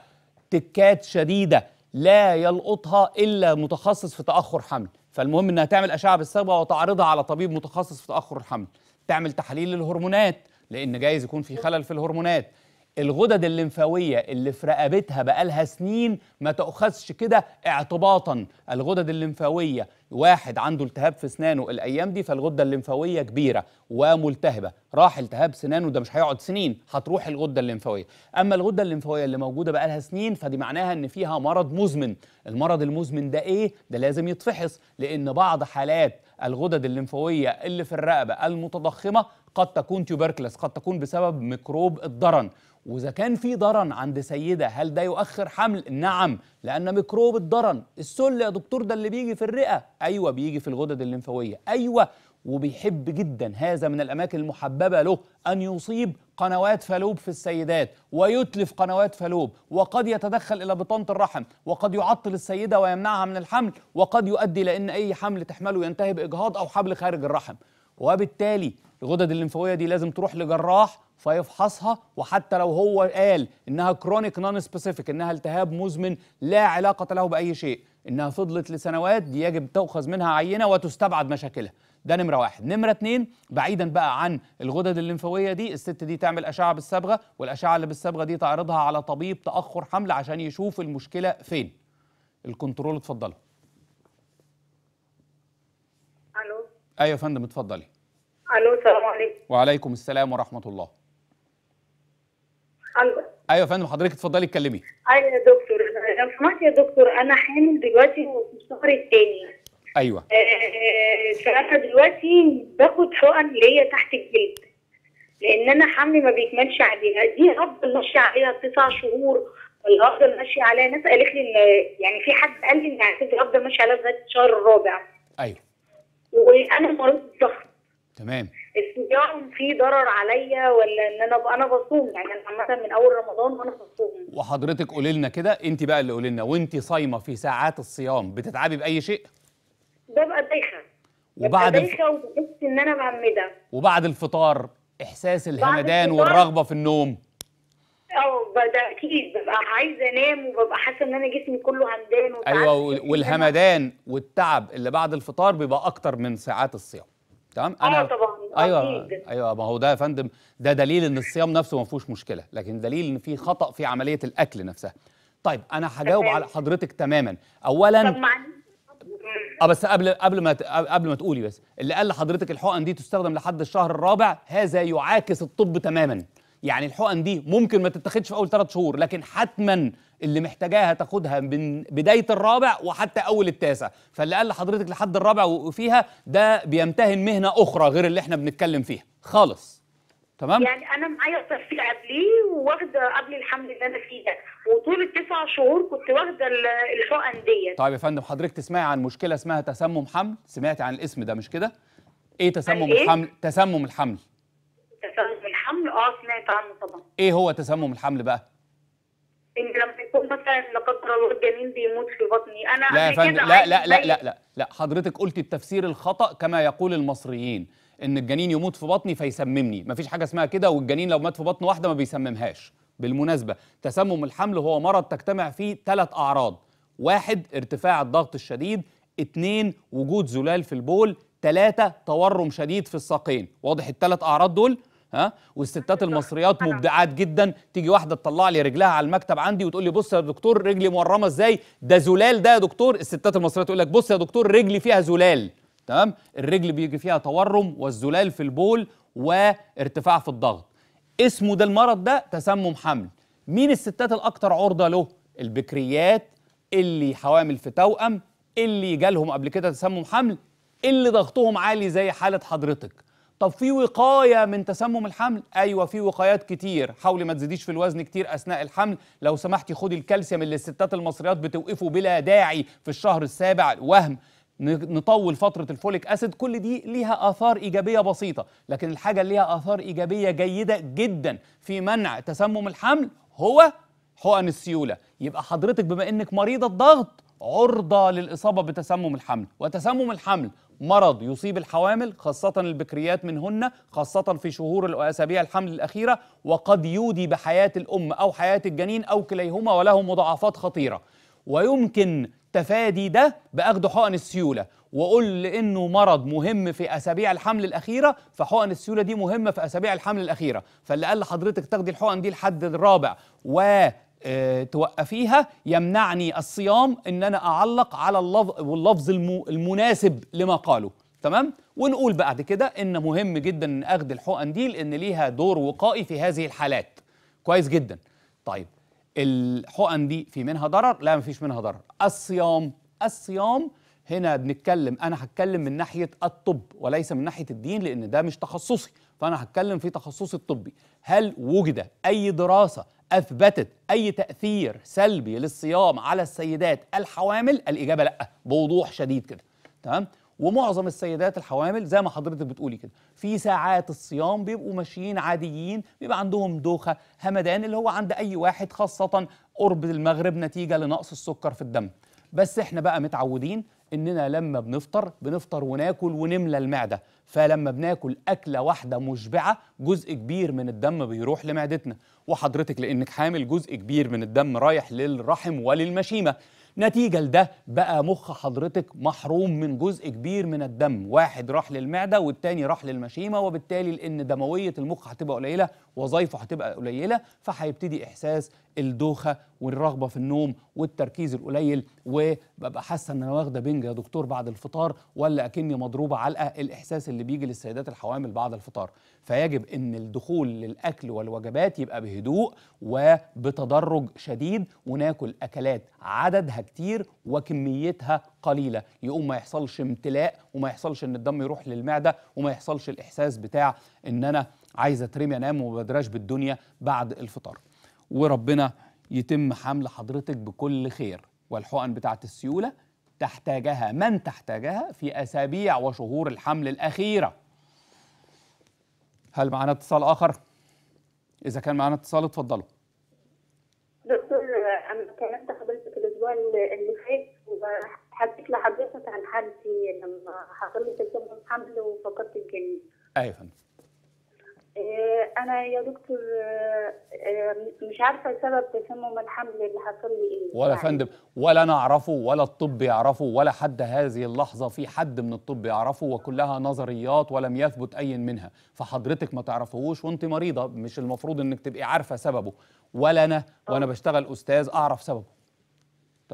تكات شديدة لا يلقطها إلا متخصص في تأخر حمل فالمهم إنها تعمل أشعة بالصبغة وتعرضها على طبيب متخصص في تأخر الحمل تعمل تحاليل الهرمونات لأن جايز يكون في خلل في الهرمونات الغدد الليمفاويه اللي في رقبتها بقالها سنين ما تؤخذش كده اعتباطا الغدد الليمفاويه واحد عنده التهاب في سنانه الايام دي فالغده الليمفاويه كبيره وملتهبه راح التهاب سنانه ده مش هيقعد سنين هتروح الغده الليمفاويه اما الغده الليمفاويه اللي موجوده بقالها سنين فدي معناها ان فيها مرض مزمن المرض المزمن ده ايه ده لازم يتفحص لان بعض حالات الغدد الليمفاويه اللي في الرقبه المتضخمه قد تكون تيوبركلس قد تكون بسبب ميكروب الضرن واذا كان في ضرن عند سيده هل ده يؤخر حمل نعم لان ميكروب الضرن السل يا دكتور ده اللي بيجي في الرئه ايوه بيجي في الغدد الليمفاويه ايوه وبيحب جدا هذا من الاماكن المحببه له ان يصيب قنوات فالوب في السيدات ويتلف قنوات فالوب وقد يتدخل الى بطانه الرحم وقد يعطل السيده ويمنعها من الحمل وقد يؤدي لان اي حمل تحمله ينتهي باجهاض او حبل خارج الرحم وبالتالي الغدد الليمفاويه دي لازم تروح لجراح فيفحصها وحتى لو هو قال انها كرونيك نون سبيسيفيك انها التهاب مزمن لا علاقه له باي شيء انها فضلت لسنوات دي يجب تؤخذ منها عينه وتستبعد مشاكلها ده نمره واحد نمره اتنين بعيدا بقى عن الغدد الليمفاويه دي الست دي تعمل اشعه بالصبغه والاشعه اللي بالصبغه دي تعرضها على طبيب تاخر حمل عشان يشوف المشكله فين الكنترول اتفضلوا الو ايوه يا فندم اتفضلي الو السلام عليكم وعليكم السلام ورحمه الله ايوه يا فندم حضرتك اتفضلي اتكلمي ايوه يا دكتور لو سمحت يا دكتور انا حامل دلوقتي وفي الشهر الثاني ايوه آه فانا دلوقتي باخد حقن ليا تحت الجلد لان انا حملي ما بيكملش عليها دي افضل ماشيه عليها تسع شهور ولا افضل ماشيه عليها ناس قالت لي ان يعني في حد قال لي ان افضل ماشيه عليها لغايه الشهر الرابع ايوه وانا مريض ضغط تمام الصيام فيه ضرر عليا ولا ان انا انا بصوم يعني انا عامه من اول رمضان وانا بصوم وحضرتك قولي لنا كده انت بقى اللي قولي لنا وانت صايمه في ساعات الصيام بتتعبي باي شيء؟ ببقى دايخه وبعد دايخه الف... وبحس ان انا معمده وبعد الفطار احساس الهمدان والرغبه في النوم اه ده اكيد ببقى عايزه انام وببقى حاسه ان انا جسمي كله همدان ايوه والهمدان والتعب اللي بعد الفطار بيبقى اكتر من ساعات الصيام تمام آه، انا آه طبعا ايوه أكيد. ايوه ما هو ده يا فندم ده دليل ان الصيام نفسه ما فيهوش مشكله لكن دليل ان في خطا في عمليه الاكل نفسها طيب انا هجاوب على حضرتك تماما اولا طب اه بس قبل قبل ما قبل ما تقولي بس اللي قال لحضرتك الحقن دي تستخدم لحد الشهر الرابع هذا يعاكس الطب تماما يعني الحقن دي ممكن ما تتاخدش في اول ثلاث شهور لكن حتما اللي محتاجاها تاخدها من بدايه الرابع وحتى اول التاسع فاللي قال لحضرتك لحد الرابع وفيها ده بيمتهن مهنه اخرى غير اللي احنا بنتكلم فيها خالص تمام يعني انا معايا ترفيع قبليه وواخده قبل الحمل اللي انا فيه ده وطول التسع شهور كنت واخده الحقن ديت طيب يا فندم حضرتك تسمعي عن مشكله اسمها تسمم حمل سمعتي عن الاسم ده مش كده ايه تسمم إيه؟ الحمل تسمم الحمل تسمم الحمل اه سمعت عنه طبعا ايه هو تسمم الحمل بقى؟ ان لما يكون مثلا لا قدر الله الجنين بيموت في بطني انا لا يا فندم لا لا لا لا لا لا حضرتك قلتي التفسير الخطا كما يقول المصريين ان الجنين يموت في بطني فيسممني مفيش حاجه اسمها كده والجنين لو مات في بطن واحده ما بيسممهاش بالمناسبه تسمم الحمل هو مرض تجتمع فيه ثلاث اعراض واحد ارتفاع الضغط الشديد اتنين وجود زلال في البول ثلاثة تورم شديد في الساقين واضح الثلاث أعراض دول ها والستات المصريات مبدعات جدا تيجي واحده تطلع لي رجلها على المكتب عندي وتقول لي بص يا دكتور رجلي مورمه ازاي ده زلال ده يا دكتور الستات المصريات تقول لك بص يا دكتور رجلي فيها زلال تمام الرجل بيجي فيها تورم والزلال في البول وارتفاع في الضغط اسمه ده المرض ده تسمم حمل مين الستات الاكثر عرضه له البكريات اللي حوامل في توأم اللي جالهم قبل كده تسمم حمل اللي ضغطهم عالي زي حاله حضرتك طب في وقايه من تسمم الحمل ايوه في وقايات كتير حاولي ما تزيديش في الوزن كتير اثناء الحمل لو سمحتي خدي الكالسيوم اللي الستات المصريات بتوقفه بلا داعي في الشهر السابع وهم نطول فتره الفوليك اسيد كل دي ليها اثار ايجابيه بسيطه لكن الحاجه اللي ليها اثار ايجابيه جيده جدا في منع تسمم الحمل هو حقن السيوله يبقى حضرتك بما انك مريضه الضغط عرضة للإصابة بتسمم الحمل وتسمم الحمل مرض يصيب الحوامل خاصة البكريات منهن خاصة في شهور وأسابيع الحمل الأخيرة وقد يودي بحياة الأم أو حياة الجنين أو كليهما وله مضاعفات خطيرة ويمكن تفادي ده باخذ حقن السيوله وقول لانه مرض مهم في اسابيع الحمل الاخيره فحقن السيوله دي مهمه في اسابيع الحمل الاخيره فاللي قال لحضرتك تاخدي الحقن دي لحد الرابع و آه، توقفيها يمنعني الصيام ان انا اعلق على اللفظ واللفظ المناسب لما قاله تمام ونقول بعد كده ان مهم جدا ان اخذ الحقن دي لان ليها دور وقائي في هذه الحالات كويس جدا طيب الحقن دي في منها ضرر لا مفيش منها ضرر الصيام الصيام هنا بنتكلم انا هتكلم من ناحيه الطب وليس من ناحيه الدين لان ده مش تخصصي فانا هتكلم في تخصصي الطبي هل وجد اي دراسه أثبتت أي تأثير سلبي للصيام على السيدات الحوامل الإجابة لأ بوضوح شديد كده تمام ومعظم السيدات الحوامل زي ما حضرتك بتقولي كده في ساعات الصيام بيبقوا ماشيين عاديين بيبقى عندهم دوخه همدان اللي هو عند اي واحد خاصه قرب المغرب نتيجه لنقص السكر في الدم بس احنا بقى متعودين اننا لما بنفطر بنفطر وناكل ونملى المعده فلما بناكل اكله واحده مشبعه جزء كبير من الدم بيروح لمعدتنا وحضرتك لانك حامل جزء كبير من الدم رايح للرحم وللمشيمه نتيجة لده بقى مخ حضرتك محروم من جزء كبير من الدم واحد راح للمعدة والتاني راح للمشيمة وبالتالي لأن دموية المخ هتبقى قليلة وظايفه هتبقى قليلة فهيبتدي إحساس الدوخة والرغبة في النوم والتركيز القليل وببقى حاسه ان انا واخده بنج يا دكتور بعد الفطار ولا اكني مضروبه علقه الاحساس اللي بيجي للسيدات الحوامل بعد الفطار فيجب ان الدخول للاكل والوجبات يبقى بهدوء وبتدرج شديد وناكل اكلات عددها كتير وكميتها قليله يقوم ما يحصلش امتلاء وما يحصلش ان الدم يروح للمعده وما يحصلش الاحساس بتاع ان انا عايزه اترمي انام بدراش بالدنيا بعد الفطار وربنا يتم حمل حضرتك بكل خير والحقن بتاعة السيولة تحتاجها من تحتاجها في أسابيع وشهور الحمل الأخيرة هل معنا اتصال آخر؟ إذا كان معنا اتصال اتفضلوا دكتور أنا كلمت حضرتك الأسبوع اللي فات وحكيت لحضرتك عن حالتي لما حصلت الحمل وفقدت الجنين أيوة فندم آه، انا يا دكتور آه، آه، مش عارفه سبب تسمم الحمل اللي حصل لي ايه ولا يعني. فندم ولا نعرفه ولا الطب يعرفه ولا حد هذه اللحظه في حد من الطب يعرفه وكلها نظريات ولم يثبت اي منها فحضرتك ما تعرفهوش وانت مريضه مش المفروض انك تبقي عارفه سببه ولا انا وانا بشتغل استاذ اعرف سببه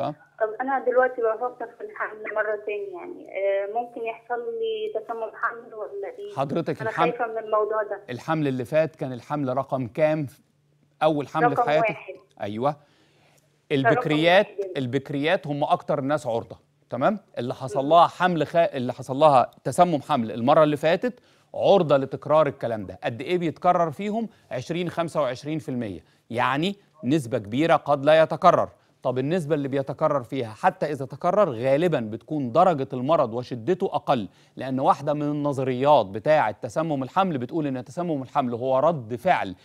طب انا دلوقتي بفكر في الحمل مره ثانيه يعني آه، ممكن يحصل لي تسمم حمل ولا ايه حضرتك انا الحمل خايفه من الموضوع ده الحمل اللي فات كان الحمل رقم كام اول حمل رقم في حياتك واحد. ايوه البكريات يعني. البكريات هم اكتر الناس عرضه تمام اللي حصل لها حمل خ... اللي حصل لها تسمم حمل المره اللي فاتت عرضه لتكرار الكلام ده قد ايه بيتكرر فيهم 20 25% يعني نسبه كبيره قد لا يتكرر طب النسبة اللي بيتكرر فيها حتى إذا تكرر غالبا بتكون درجة المرض وشدته أقل لأن واحدة من النظريات بتاعة تسمم الحمل بتقول إن تسمم الحمل هو رد فعل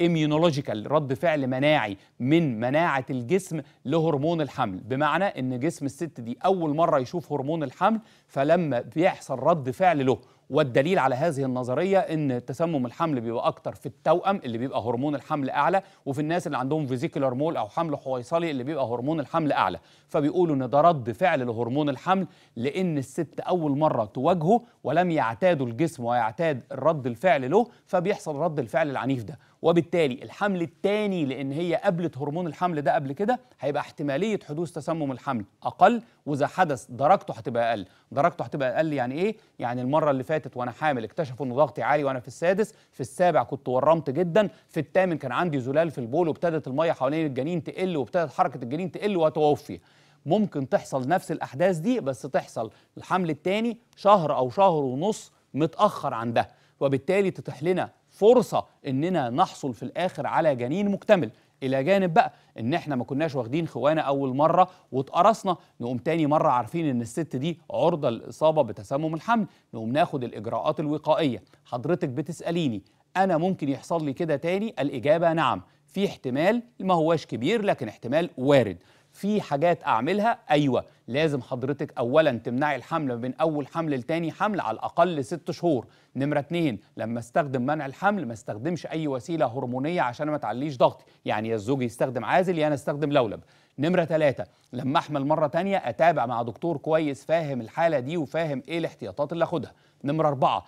اميونولوجيكال رد فعل مناعي من مناعة الجسم لهرمون الحمل بمعنى ان جسم الست دي اول مرة يشوف هرمون الحمل فلما بيحصل رد فعل له والدليل على هذه النظريه ان تسمم الحمل بيبقى اكتر في التوأم اللي بيبقى هرمون الحمل اعلى وفي الناس اللي عندهم فيزيكولار مول او حمل حويصلي اللي بيبقى هرمون الحمل اعلى فبيقولوا ان ده رد فعل لهرمون الحمل لان الست اول مره تواجهه ولم يعتاد الجسم ويعتاد رد الفعل له فبيحصل رد الفعل العنيف ده وبالتالي الحمل الثاني لان هي قبلت هرمون الحمل ده قبل كده هيبقى احتماليه حدوث تسمم الحمل اقل واذا حدث درجته هتبقى اقل درجته هتبقى اقل يعني ايه يعني المره اللي فاتت وانا حامل اكتشفوا ان ضغطي عالي وانا في السادس في السابع كنت ورمت جدا في الثامن كان عندي زلال في البول وابتدت الميه حوالين الجنين تقل وابتدت حركه الجنين تقل وتوفي ممكن تحصل نفس الاحداث دي بس تحصل الحمل الثاني شهر او شهر ونص متاخر عن ده وبالتالي تتيح لنا فرصه اننا نحصل في الاخر على جنين مكتمل الى جانب بقى ان احنا ما كناش واخدين خوانه اول مره واتقرصنا نقوم تاني مره عارفين ان الست دي عرضه للاصابه بتسمم الحمل نقوم ناخد الاجراءات الوقائيه حضرتك بتساليني انا ممكن يحصل لي كده تاني الاجابه نعم في احتمال ما هوش كبير لكن احتمال وارد في حاجات اعملها ايوه لازم حضرتك اولا تمنعي الحمل من اول حمل لتاني حمل على الاقل ست شهور نمره اتنين لما استخدم منع الحمل ما استخدمش اي وسيله هرمونيه عشان ما تعليش ضغطي يعني يا الزوج يستخدم عازل يا انا استخدم لولب نمرة ثلاثة لما أحمل مرة تانية أتابع مع دكتور كويس فاهم الحالة دي وفاهم إيه الاحتياطات اللي أخدها نمرة أربعة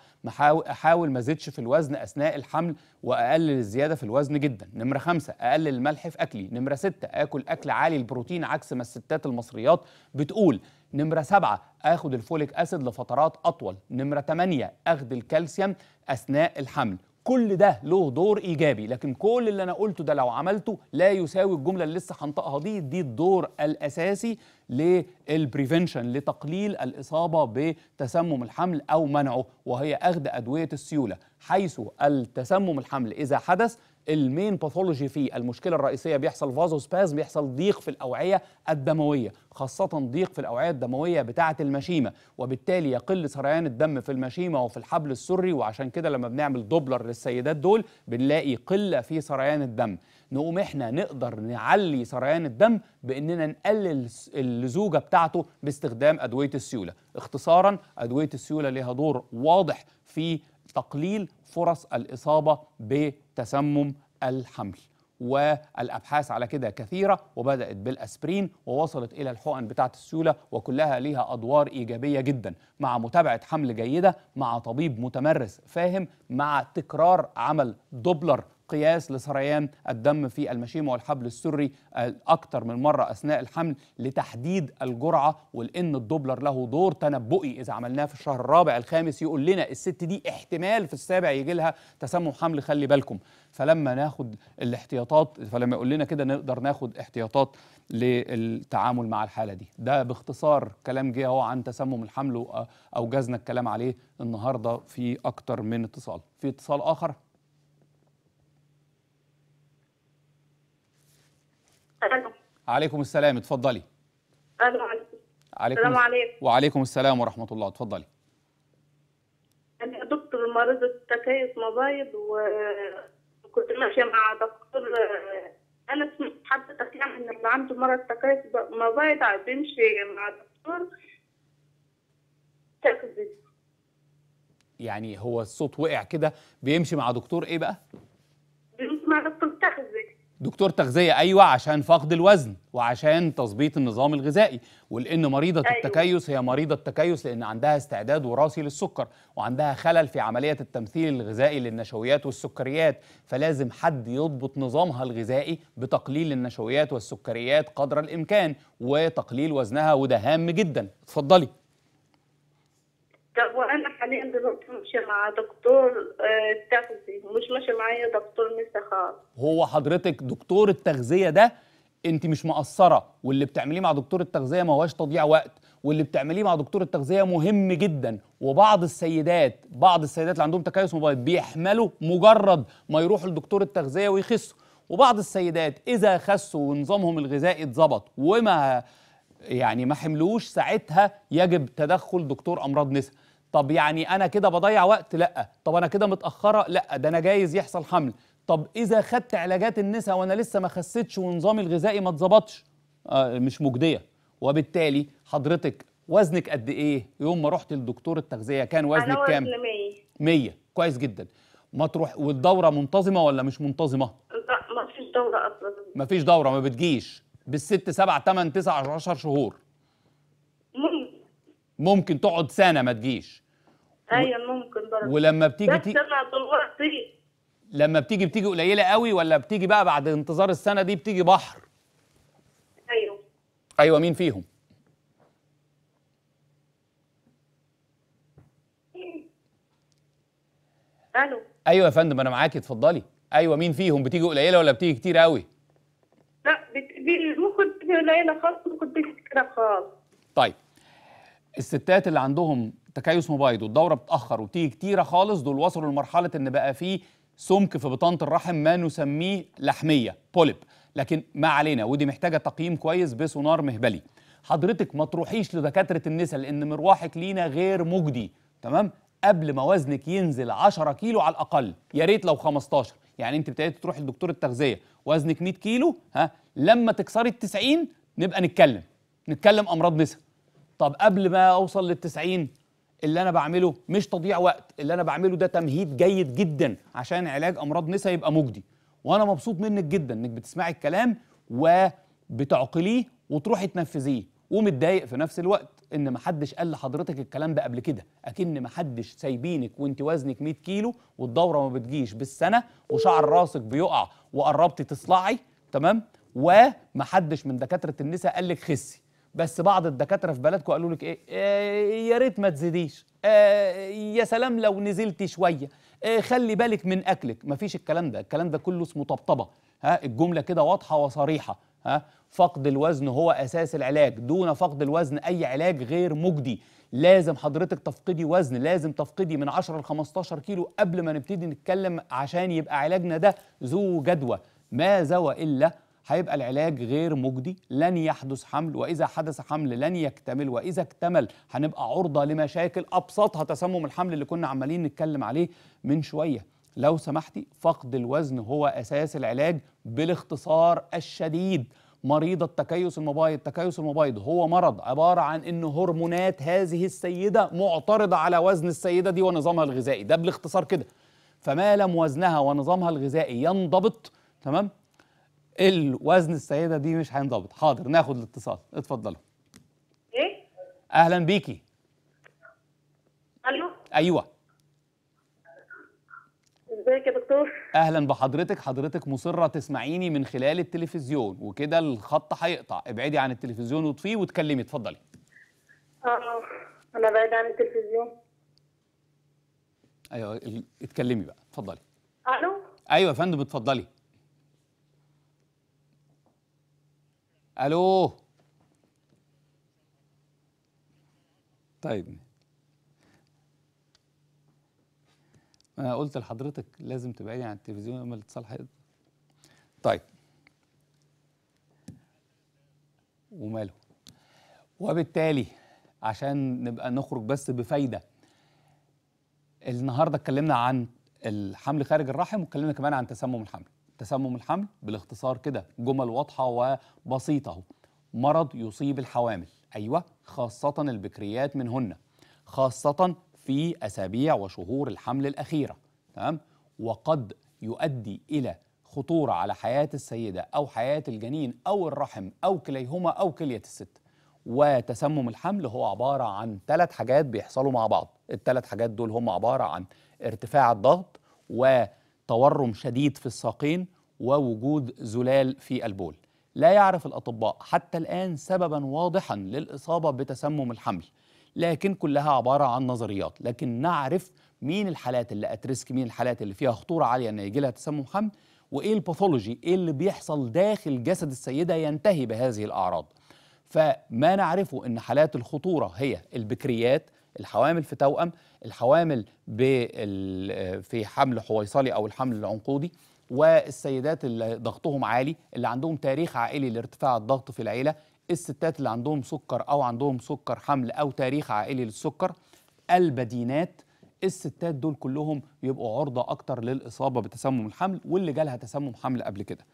أحاول ما زدش في الوزن أثناء الحمل وأقلل الزيادة في الوزن جدا نمرة خمسة أقلل الملح في أكلي نمرة ستة آكل أكل عالي البروتين عكس ما الستات المصريات بتقول نمرة سبعة آخد الفوليك أسيد لفترات أطول نمرة تمانية أخد الكالسيوم أثناء الحمل كل ده له دور ايجابي لكن كل اللي انا قلته ده لو عملته لا يساوي الجمله اللي لسه هنطقها دي دي الدور الاساسي للبريفنشن لتقليل الاصابه بتسمم الحمل او منعه وهي اخذ ادويه السيوله حيث التسمم الحمل اذا حدث المين باثولوجي فيه المشكله الرئيسيه بيحصل فازو سباز بيحصل ضيق في الاوعيه الدمويه خاصه ضيق في الاوعيه الدمويه بتاعه المشيمه وبالتالي يقل سريان الدم في المشيمه وفي الحبل السري وعشان كده لما بنعمل دوبلر للسيدات دول بنلاقي قله في سريان الدم نقوم احنا نقدر نعلي سريان الدم باننا نقلل اللزوجه بتاعته باستخدام ادويه السيوله اختصارا ادويه السيوله ليها دور واضح في تقليل فرص الإصابة بتسمم الحمل والابحاث على كده كثيره وبدات بالاسبرين ووصلت الى الحقن بتاعه السيوله وكلها ليها ادوار ايجابيه جدا مع متابعه حمل جيده مع طبيب متمرس فاهم مع تكرار عمل دوبلر قياس لسريان الدم في المشيمة والحبل السري آه، أكثر من مرة أثناء الحمل لتحديد الجرعة ولأن الدوبلر له دور تنبؤي إذا عملناه في الشهر الرابع الخامس يقول لنا الست دي احتمال في السابع يجي لها تسمم حمل خلي بالكم فلما ناخد الاحتياطات فلما يقول لنا كده نقدر ناخد احتياطات للتعامل مع الحالة دي ده باختصار كلام جه اهو عن تسمم الحمل آه، جزنا الكلام عليه النهاردة في أكتر من اتصال في اتصال آخر عليكم السلام اتفضلي الو عليكم السلام عليكم وعليكم السلام ورحمه الله اتفضلي انا دكتور مريضه تكيس مبايض وكنت ماشيه مع دكتور آه، انا حد يعني ان اللي عنده مرض تكيس مبايض بيمشي مع دكتور تكذب يعني هو الصوت وقع كده بيمشي مع دكتور ايه بقى؟ بيمشي مع دكتور تخزي دكتور تغذية أيوة عشان فقد الوزن وعشان تظبيط النظام الغذائي ولأن مريضة أيوة. التكيس هي مريضة التكيس لأن عندها استعداد وراثي للسكر وعندها خلل في عملية التمثيل الغذائي للنشويات والسكريات فلازم حد يضبط نظامها الغذائي بتقليل النشويات والسكريات قدر الإمكان وتقليل وزنها وده هام جدا اتفضلي طب وأنا حاليا دلوقتي ماشية مع دكتور آه، التغذية مش ماشي معايا دكتور نسا خالص هو حضرتك دكتور التغذية ده انت مش مقصرة واللي بتعمليه مع دكتور التغذية ما هواش تضييع وقت واللي بتعمليه مع دكتور التغذية مهم جدا وبعض السيدات بعض السيدات اللي عندهم تكيس موبايل بيحملوا مجرد ما يروحوا لدكتور التغذية ويخسوا وبعض السيدات اذا خسوا ونظامهم الغذائي اتظبط وما يعني ما حملوش ساعتها يجب تدخل دكتور امراض نساء طب يعني انا كده بضيع وقت لا طب انا كده متاخره لا ده انا جايز يحصل حمل طب اذا خدت علاجات النساء وانا لسه ما خسيتش ونظامي الغذائي ما اتظبطش آه مش مجديه وبالتالي حضرتك وزنك قد ايه يوم ما رحت لدكتور التغذيه كان وزنك كام 100 كويس جدا ما تروح والدوره منتظمه ولا مش منتظمه لا ما فيش دوره اصلا ما فيش دوره ما بتجيش بالست سبع تمن تسع عشر شهور ممكن ممكن تقعد سنه ما تجيش ايوه ممكن برضه ولما بتيجي تي... لما بتيجي بتيجي قليله قوي ولا بتيجي بقى بعد انتظار السنه دي بتيجي بحر ايوه ايوه مين فيهم الو ايوه يا فندم انا معاكي اتفضلي ايوه مين فيهم بتيجي قليله ولا بتيجي كتير قوي لا ممكن تيجي قليله خالص ممكن تيجي كتير خالص طيب الستات اللي عندهم التكيس مبايض والدوره بتاخر وتيجي كتيره خالص دول وصلوا لمرحله ان بقى فيه سمك في بطانه الرحم ما نسميه لحميه بوليب لكن ما علينا ودي محتاجه تقييم كويس بسونار مهبلي حضرتك ما تروحيش لدكاتره النساء لان مروحك لينا غير مجدي تمام قبل ما وزنك ينزل 10 كيلو على الاقل يا ريت لو 15 يعني انت ابتديت تروح لدكتور التغذيه وزنك 100 كيلو ها لما تكسري ال 90 نبقى نتكلم نتكلم امراض نساء طب قبل ما اوصل لل 90 اللي انا بعمله مش تضييع وقت اللي انا بعمله ده تمهيد جيد جدا عشان علاج امراض نسا يبقى مجدي وانا مبسوط منك جدا انك بتسمعي الكلام وبتعقليه وتروحي تنفذيه ومتضايق في نفس الوقت ان محدش قال لحضرتك الكلام ده قبل كده اكن محدش سايبينك وانت وزنك 100 كيلو والدوره ما بتجيش بالسنه وشعر راسك بيقع وقربتي تصلعي تمام ومحدش من دكاتره النساء قال لك خسي بس بعض الدكاتره في بلدكم قالوا لك ايه, إيه، يا ريت ما تزيديش إيه، يا سلام لو نزلت شويه إيه، خلي بالك من اكلك مفيش الكلام ده الكلام ده كله اسمه طبطبه ها الجمله كده واضحه وصريحه ها فقد الوزن هو اساس العلاج دون فقد الوزن اي علاج غير مجدي لازم حضرتك تفقدي وزن لازم تفقدي من 10 ل 15 كيلو قبل ما نبتدي نتكلم عشان يبقى علاجنا ده ذو جدوى ما زوى الا هيبقى العلاج غير مجدي لن يحدث حمل واذا حدث حمل لن يكتمل واذا اكتمل هنبقى عرضه لمشاكل ابسطها تسمم الحمل اللي كنا عمالين نتكلم عليه من شويه لو سمحتي فقد الوزن هو اساس العلاج بالاختصار الشديد مريضة التكيس المبايض التكيس المبايض هو مرض عبارة عن أن هرمونات هذه السيدة معترضة على وزن السيدة دي ونظامها الغذائي ده بالاختصار كده فما لم وزنها ونظامها الغذائي ينضبط تمام الوزن السيده دي مش هينضبط حاضر ناخد الاتصال اتفضلوا ايه اهلا بيكي الو ايوه ازيك يا دكتور اهلا بحضرتك حضرتك مصره تسمعيني من خلال التلفزيون وكده الخط هيقطع ابعدي عن التلفزيون وطفيه وتكلمي اتفضلي اه انا بعيد عن التلفزيون ايوه اتكلمي بقى اتفضلي الو ايوه يا فندم اتفضلي الو طيب انا قلت لحضرتك لازم تبعدي عن التلفزيون لما الاتصال طيب وماله وبالتالي عشان نبقى نخرج بس بفايده النهارده اتكلمنا عن الحمل خارج الرحم واتكلمنا كمان عن تسمم الحمل تسمم الحمل بالاختصار كده جمل واضحه وبسيطه مرض يصيب الحوامل ايوه خاصه البكريات منهن خاصه في اسابيع وشهور الحمل الاخيره تمام وقد يؤدي الى خطوره على حياه السيده او حياه الجنين او الرحم او كليهما او كليه الست وتسمم الحمل هو عباره عن ثلاث حاجات بيحصلوا مع بعض الثلاث حاجات دول هم عباره عن ارتفاع الضغط و تورم شديد في الساقين ووجود زلال في البول لا يعرف الأطباء حتى الآن سببا واضحا للإصابة بتسمم الحمل لكن كلها عبارة عن نظريات لكن نعرف مين الحالات اللي أتريسك مين الحالات اللي فيها خطورة عالية أن يجي لها تسمم حمل وإيه الباثولوجي إيه اللي بيحصل داخل جسد السيدة ينتهي بهذه الأعراض فما نعرفه أن حالات الخطورة هي البكريات الحوامل في توأم الحوامل في حمل حويصلي أو الحمل العنقودي والسيدات اللي ضغطهم عالي اللي عندهم تاريخ عائلي لارتفاع الضغط في العيلة الستات اللي عندهم سكر أو عندهم سكر حمل أو تاريخ عائلي للسكر البدينات الستات دول كلهم يبقوا عرضة أكتر للإصابة بتسمم الحمل واللي جالها تسمم حمل قبل كده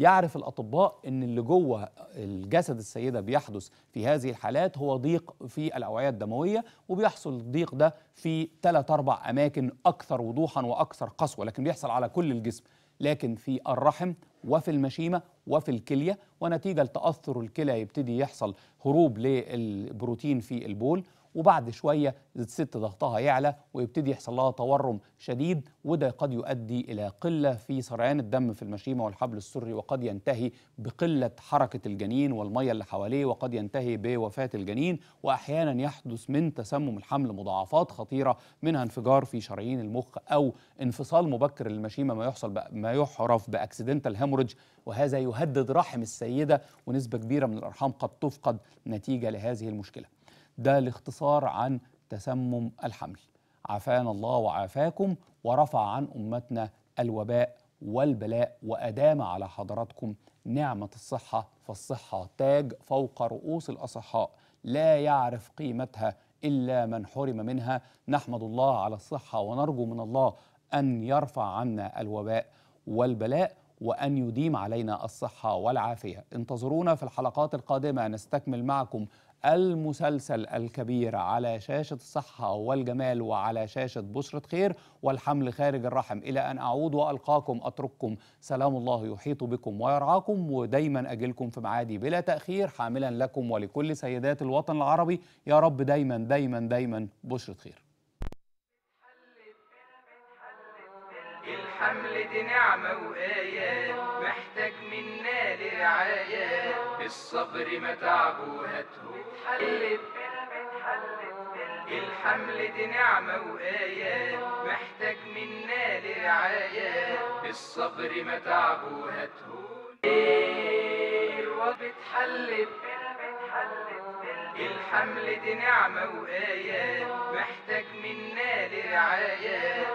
يعرف الأطباء أن اللي جوه الجسد السيدة بيحدث في هذه الحالات هو ضيق في الأوعية الدموية وبيحصل الضيق ده في ثلاث أربع أماكن أكثر وضوحا وأكثر قسوة لكن بيحصل على كل الجسم لكن في الرحم وفي المشيمة وفي الكلية ونتيجة لتأثر الكلى يبتدي يحصل هروب للبروتين في البول وبعد شويه الست ضغطها يعلى ويبتدي يحصل لها تورم شديد وده قد يؤدي الى قله في سريان الدم في المشيمه والحبل السري وقد ينتهي بقله حركه الجنين والميه اللي حواليه وقد ينتهي بوفاه الجنين واحيانا يحدث من تسمم الحمل مضاعفات خطيره منها انفجار في شرايين المخ او انفصال مبكر للمشيمه ما يحصل ما يعرف باكسيدنتال هيموريدج وهذا يهدد رحم السيده ونسبه كبيره من الارحام قد تفقد نتيجه لهذه المشكله ده الاختصار عن تسمم الحمل عافانا الله وعافاكم ورفع عن أمتنا الوباء والبلاء وأدام على حضراتكم نعمة الصحة فالصحة تاج فوق رؤوس الأصحاء لا يعرف قيمتها إلا من حرم منها نحمد الله على الصحة ونرجو من الله أن يرفع عنا الوباء والبلاء وأن يديم علينا الصحة والعافية انتظرونا في الحلقات القادمة نستكمل معكم المسلسل الكبير على شاشة الصحة والجمال وعلى شاشة بشرة خير والحمل خارج الرحم إلى أن أعود وألقاكم أترككم سلام الله يحيط بكم ويرعاكم ودايما أجلكم في معادي بلا تأخير حاملا لكم ولكل سيدات الوطن العربي يا رب دايما دايما دايما بشرة خير الحمل دي نعمة وآيات محتاج منا لرعاية الصبر متعب وهاته اتحلت الحمل دي نعمة وآيات محتاج منا لرعايات الصبر ما وهتهون وبتحلت الحمل دي نعمة وآيات محتاج منا لرعايات